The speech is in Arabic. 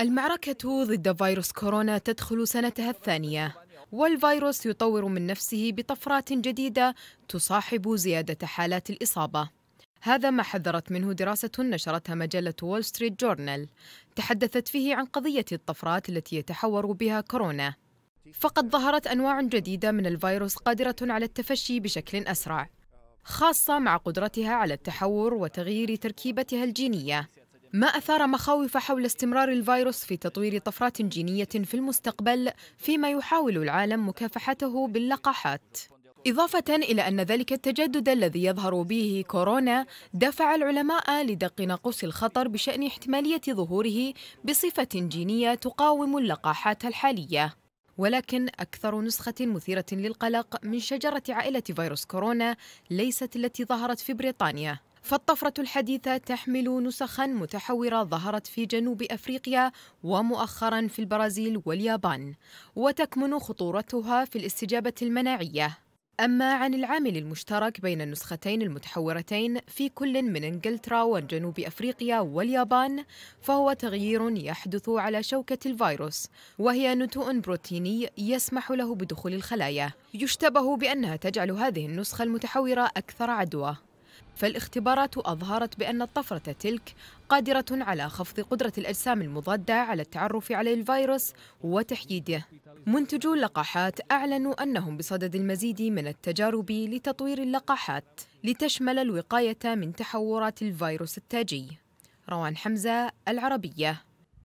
المعركة ضد فيروس كورونا تدخل سنتها الثانية والفيروس يطور من نفسه بطفرات جديدة تصاحب زيادة حالات الإصابة هذا ما حذرت منه دراسة نشرتها مجلة وول ستريت جورنال تحدثت فيه عن قضية الطفرات التي يتحور بها كورونا فقد ظهرت أنواع جديدة من الفيروس قادرة على التفشي بشكل أسرع خاصة مع قدرتها على التحور وتغيير تركيبتها الجينية ما أثار مخاوف حول استمرار الفيروس في تطوير طفرات جينية في المستقبل فيما يحاول العالم مكافحته باللقاحات إضافة إلى أن ذلك التجدد الذي يظهر به كورونا دفع العلماء لدق ناقوس الخطر بشأن احتمالية ظهوره بصفة جينية تقاوم اللقاحات الحالية ولكن أكثر نسخة مثيرة للقلق من شجرة عائلة فيروس كورونا ليست التي ظهرت في بريطانيا فالطفرة الحديثة تحمل نسخا متحورة ظهرت في جنوب أفريقيا ومؤخرا في البرازيل واليابان وتكمن خطورتها في الاستجابة المناعية أما عن العامل المشترك بين النسختين المتحورتين في كل من إنجلترا وجنوب أفريقيا واليابان فهو تغيير يحدث على شوكة الفيروس وهي نتوء بروتيني يسمح له بدخول الخلايا يشتبه بأنها تجعل هذه النسخة المتحورة أكثر عدوى فالاختبارات أظهرت بأن الطفرة تلك قادرة على خفض قدرة الأجسام المضادة على التعرف على الفيروس وتحييده منتجو اللقاحات أعلنوا أنهم بصدد المزيد من التجارب لتطوير اللقاحات لتشمل الوقاية من تحورات الفيروس التاجي روان حمزة العربية